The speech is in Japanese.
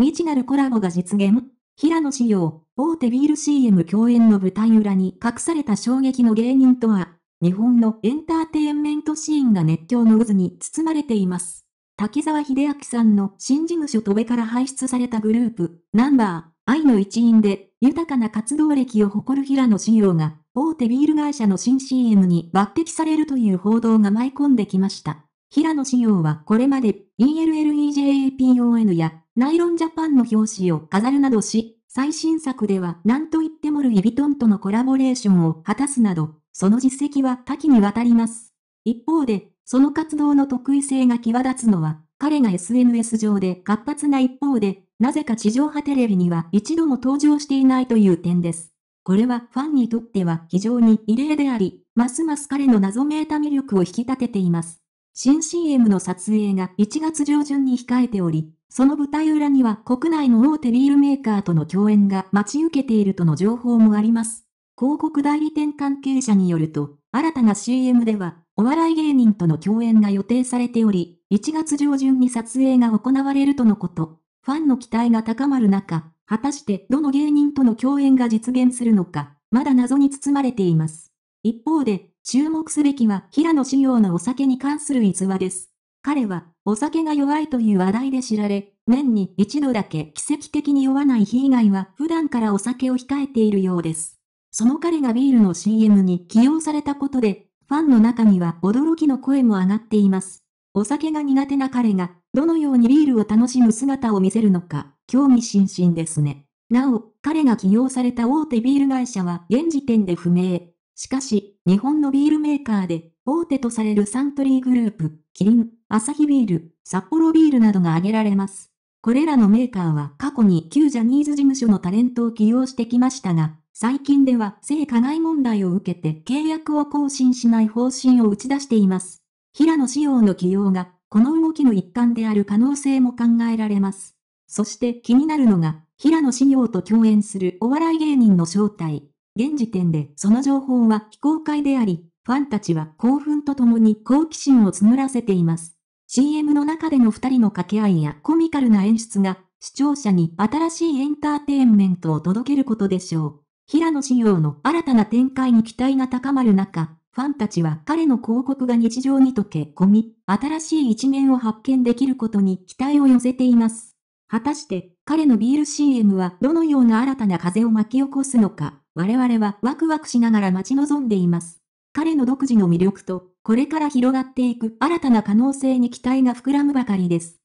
未知なるコラボが実現平野紫耀、大手ビール CM 共演の舞台裏に隠された衝撃の芸人とは、日本のエンターテインメントシーンが熱狂の渦に包まれています。滝沢秀明さんの新事務所戸部から輩出されたグループ、ナンバー、愛の一員で、豊かな活動歴を誇る平野紫耀が、大手ビール会社の新 CM に抜擢されるという報道が舞い込んできました。平野紫耀はこれまで、ELLEJAPON やナイロンジャパンの表紙を飾るなどし、最新作では何と言ってもルイ・ヴィトンとのコラボレーションを果たすなど、その実績は多岐にわたります。一方で、その活動の得意性が際立つのは、彼が SNS 上で活発な一方で、なぜか地上波テレビには一度も登場していないという点です。これはファンにとっては非常に異例であり、ますます彼の謎めいた魅力を引き立てています。新 CM の撮影が1月上旬に控えており、その舞台裏には国内の大手ビールメーカーとの共演が待ち受けているとの情報もあります。広告代理店関係者によると、新たな CM では、お笑い芸人との共演が予定されており、1月上旬に撮影が行われるとのこと。ファンの期待が高まる中、果たしてどの芸人との共演が実現するのか、まだ謎に包まれています。一方で、注目すべきは平野紫耀のお酒に関する逸話です。彼は、お酒が弱いという話題で知られ、年に一度だけ奇跡的に酔わない日以外は普段からお酒を控えているようです。その彼がビールの CM に起用されたことで、ファンの中には驚きの声も上がっています。お酒が苦手な彼が、どのようにビールを楽しむ姿を見せるのか、興味津々ですね。なお、彼が起用された大手ビール会社は現時点で不明。しかし、日本のビールメーカーで大手とされるサントリーグループ、キリン、アサヒビール、サッポロビールなどが挙げられます。これらのメーカーは過去に旧ジャニーズ事務所のタレントを起用してきましたが、最近では性加害問題を受けて契約を更新しない方針を打ち出しています。平野仕様の起用が、この動きの一環である可能性も考えられます。そして気になるのが、平野仕様と共演するお笑い芸人の正体。現時点でその情報は非公開であり、ファンたちは興奮とともに好奇心を募らせています。CM の中での二人の掛け合いやコミカルな演出が、視聴者に新しいエンターテインメントを届けることでしょう。平野仕様の新たな展開に期待が高まる中、ファンたちは彼の広告が日常に溶け込み、新しい一面を発見できることに期待を寄せています。果たして彼のビール CM はどのような新たな風を巻き起こすのか、我々はワクワクしながら待ち望んでいます。彼の独自の魅力と、これから広がっていく新たな可能性に期待が膨らむばかりです。